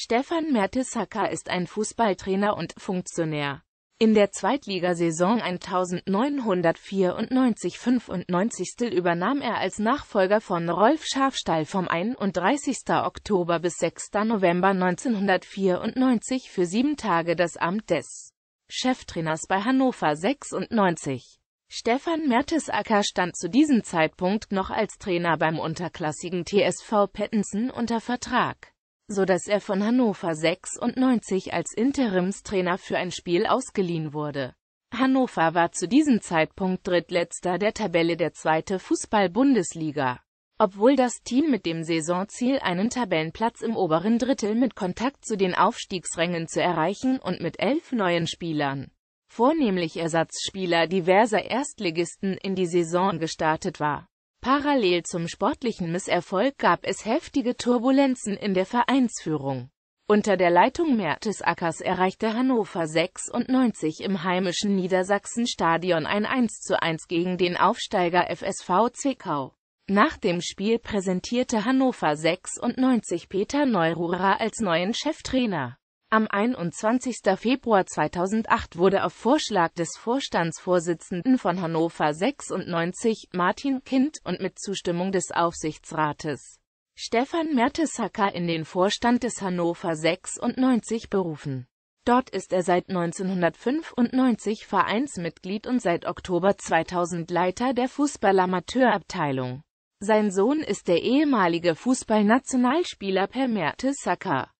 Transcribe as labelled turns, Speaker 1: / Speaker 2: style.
Speaker 1: Stefan Mertesacker ist ein Fußballtrainer und Funktionär. In der Zweitligasaison 1994-95 übernahm er als Nachfolger von Rolf Schafstall vom 31. Oktober bis 6. November 1994 für sieben Tage das Amt des Cheftrainers bei Hannover 96. Stefan Mertesacker stand zu diesem Zeitpunkt noch als Trainer beim unterklassigen TSV Pettensen unter Vertrag so dass er von Hannover 96 als Interimstrainer für ein Spiel ausgeliehen wurde. Hannover war zu diesem Zeitpunkt drittletzter der Tabelle der zweite Fußball-Bundesliga. Obwohl das Team mit dem Saisonziel einen Tabellenplatz im oberen Drittel mit Kontakt zu den Aufstiegsrängen zu erreichen und mit elf neuen Spielern, vornehmlich Ersatzspieler diverser Erstligisten, in die Saison gestartet war. Parallel zum sportlichen Misserfolg gab es heftige Turbulenzen in der Vereinsführung. Unter der Leitung Ackers erreichte Hannover 96 im heimischen Niedersachsen-Stadion ein 1 gegen den Aufsteiger FSV Zwickau. Nach dem Spiel präsentierte Hannover 96 Peter Neururer als neuen Cheftrainer. Am 21. Februar 2008 wurde auf Vorschlag des Vorstandsvorsitzenden von Hannover 96, Martin Kind, und mit Zustimmung des Aufsichtsrates Stefan Mertesacker in den Vorstand des Hannover 96 berufen. Dort ist er seit 1995 Vereinsmitglied und seit Oktober 2000 Leiter der Fußballamateurabteilung. Sein Sohn ist der ehemalige Fußballnationalspieler Per Mertesacker.